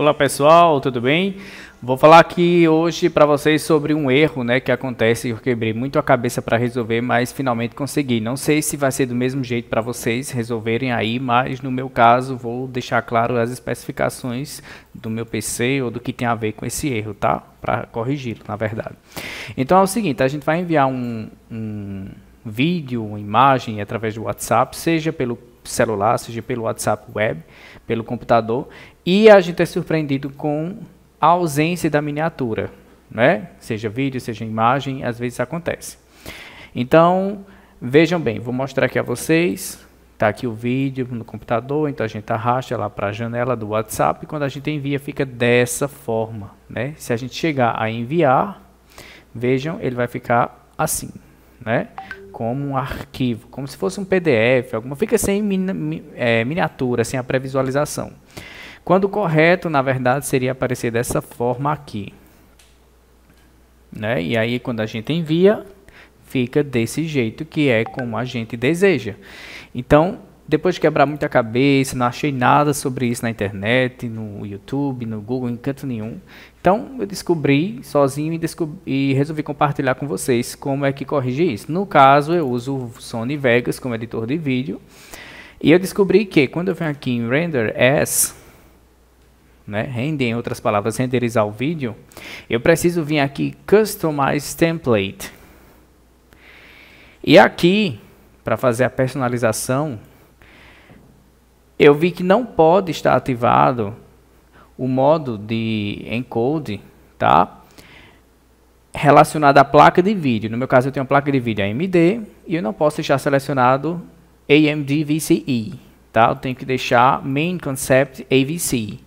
Olá pessoal, tudo bem? Vou falar aqui hoje para vocês sobre um erro né, que acontece eu quebrei muito a cabeça para resolver, mas finalmente consegui. Não sei se vai ser do mesmo jeito para vocês resolverem aí, mas no meu caso vou deixar claro as especificações do meu PC ou do que tem a ver com esse erro, tá? Para corrigi-lo, na verdade. Então é o seguinte, a gente vai enviar um, um vídeo, uma imagem através do WhatsApp, seja pelo celular, seja pelo WhatsApp web, pelo computador, e a gente é surpreendido com a ausência da miniatura, né? Seja vídeo, seja imagem, às vezes acontece. Então, vejam bem, vou mostrar aqui a vocês. Está aqui o vídeo no computador, então a gente arrasta lá para a janela do WhatsApp. E quando a gente envia, fica dessa forma. Né? Se a gente chegar a enviar, vejam, ele vai ficar assim. Né? como um arquivo, como se fosse um PDF, alguma fica sem é, miniatura, sem a pré-visualização. Quando correto, na verdade, seria aparecer dessa forma aqui. Né? E aí, quando a gente envia, fica desse jeito que é como a gente deseja. Então, depois de quebrar muita cabeça, não achei nada sobre isso na internet, no YouTube, no Google, em canto nenhum. Então eu descobri sozinho e, descobri, e, resolvi compartilhar com vocês como é que corrige isso. No caso, eu uso o Sony Vegas como editor de vídeo. E eu descobri que quando eu venho aqui em Render As, né, render em outras palavras, renderizar o vídeo, eu preciso vir aqui Customize Template. E aqui, para fazer a personalização, eu vi que não pode estar ativado o modo de encode, tá? Relacionado à placa de vídeo. No meu caso, eu tenho uma placa de vídeo AMD e eu não posso deixar selecionado AMD VCE, tá? Eu tenho que deixar Main Concept AVC.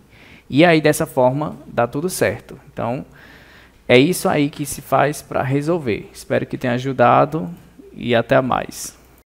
E aí, dessa forma, dá tudo certo. Então, é isso aí que se faz para resolver. Espero que tenha ajudado e até mais.